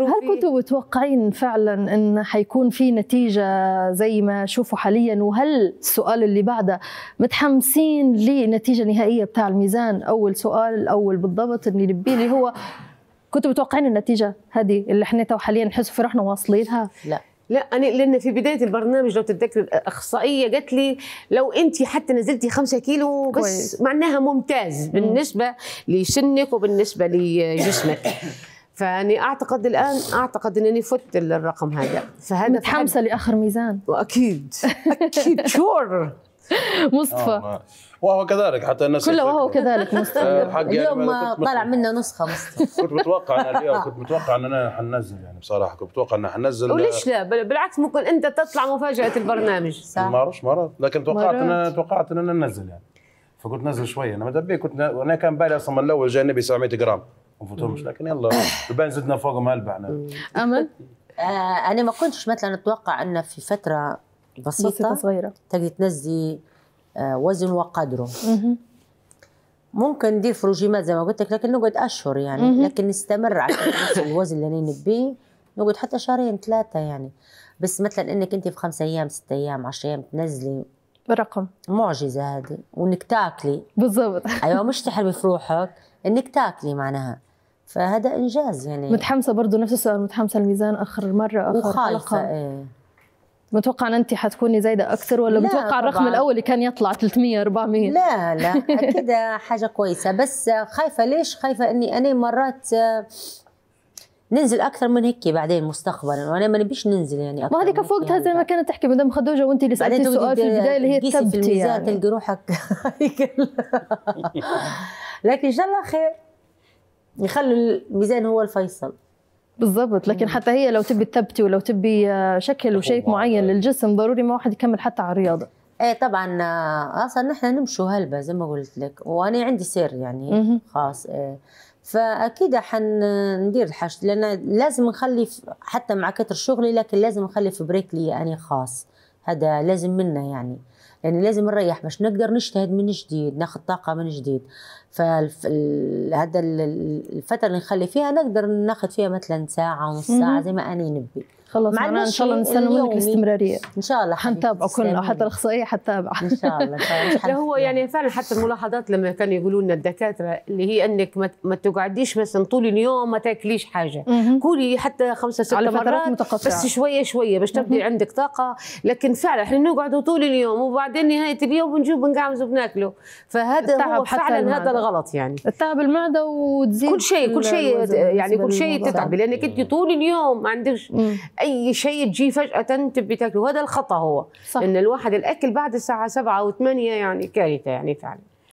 هل كنتوا متوقعين فعلا ان حيكون في نتيجه زي ما شوفوا حاليا وهل السؤال اللي بعده متحمسين لنتيجه نهائيه بتاع الميزان اول سؤال الاول بالضبط اللي نبيه اللي هو كنتوا متوقعين النتيجه هذه اللي احنا تو حاليا نحس في روحنا واصلينها لا لا انا لان في بدايه البرنامج لو تتذكر اخصائيه قالت لي لو انت حتى نزلتي 5 كيلو بس كويس. معناها ممتاز بالنسبه لسنك وبالنسبه لجسمك فاني اعتقد الان اعتقد انني فت للرقم هذا فهذا متحمسه لاخر ميزان واكيد اكيد شور مصطفى آه، وهو كذلك حتى الناس كله وهو كذلك مصطفى آه، يعني اليوم طلع منا نسخه مصطفى كنت متوقع انا اليوم كنت متوقع ان انا حننزل يعني بصراحه كنت متوقع ان حننزل وليش لا بالعكس ممكن انت تطلع مفاجاه البرنامج صح ما اعرفش اعرف لكن توقعت ان انا توقعت ان انا ننزل يعني فكنت نزل شويه انا ما كنت انا كان بالي اصلا من الاول جاي 700 جرام ما لكن يلا يبان زدنا فوقهم هلبة احنا امل آه، انا ما كنتش مثلا اتوقع ان في فتره بسيطه, بسيطة صغيره تقدري تنزلي آه، وزن وقدره ممكن ندير فروجيمات زي ما قلت لك لكن نقعد اشهر يعني لكن نستمر على الوزن اللي انا نبيه نقعد حتى شهرين ثلاثه يعني بس مثلا انك انت في خمسة ايام ستة ايام 10 ايام تنزلي رقم معجزه هذه وانك تاكلي بالضبط ايوه مش تحرمي في روحك انك تاكلي معناها فهذا انجاز يعني متحمسه برضه نفس السؤال متحمسه الميزان اخر مره اخر وخايفه ايه متوقع ان انت حتكوني زايده اكثر ولا متوقع طبعاً. الرقم الاول اللي كان يطلع 300 400 لا لا اكيد حاجه كويسه بس خايفه ليش خايفه اني انا مرات آه، ننزل اكثر من هيك بعدين مستقبلا وانا ما نبيش ننزل يعني اكثر ما هذيك في وقتها يعني زي ما كانت تحكي مدام خدوجه وانت اللي سالتي السؤال في البدايه اللي هي التبتي في الميزان يعني. تلقي روحك لكن ان شاء الله خير يخلوا الميزان هو الفيصل بالضبط لكن حتى هي لو تبي تثبتي ولو تبي آه، شكل وشيء معين للجسم ضروري ما واحد يكمل حتى على الرياضه ايه طبعا آه، اصلا نحن نمشوا هلبه زي ما قلت لك وانا عندي سر يعني خاص إيه. فاكيد حندير آه، الحشد لان لازم نخلي حتى مع كتر شغلي لكن لازم نخلي في بريك لي انا خاص هذا لازم منا يعني يعني لازم نريح باش نقدر نجتهد من جديد ناخذ طاقه من جديد فهذا الفتره اللي نخلي فيها نقدر ناخذ فيها مثلا ساعه ونص ساعه زي ما انا نبي خلص معنا ان شاء الله نستنى منك الاستمراريه ان شاء الله حنتابعه كلنا حتى الاخصائيه حتتابع ان شاء الله هو يعني فعلا حتى الملاحظات لما كانوا يقولوا لنا الدكاتره اللي هي انك ما تقعديش مثلا طول اليوم ما تاكليش حاجه كولي حتى خمسة ستة مرات بس شويه شويه باش تبني عندك طاقه لكن فعلا احنا نقعدوا طول اليوم وبعد بعدين نهايه اليوم نجيب نقعمز وبناكله فهذا هو حتى فعلا المعدة. هذا الغلط يعني التعب المعده وتزيد كل شيء كل شيء يعني كل شيء تتعبي لانك انت طول اليوم ما عندكش اي شيء تجي فجاه تبي تاكله وهذا الخطا هو صح. ان الواحد الاكل بعد الساعه 7 او 8 يعني كارثه يعني فعلا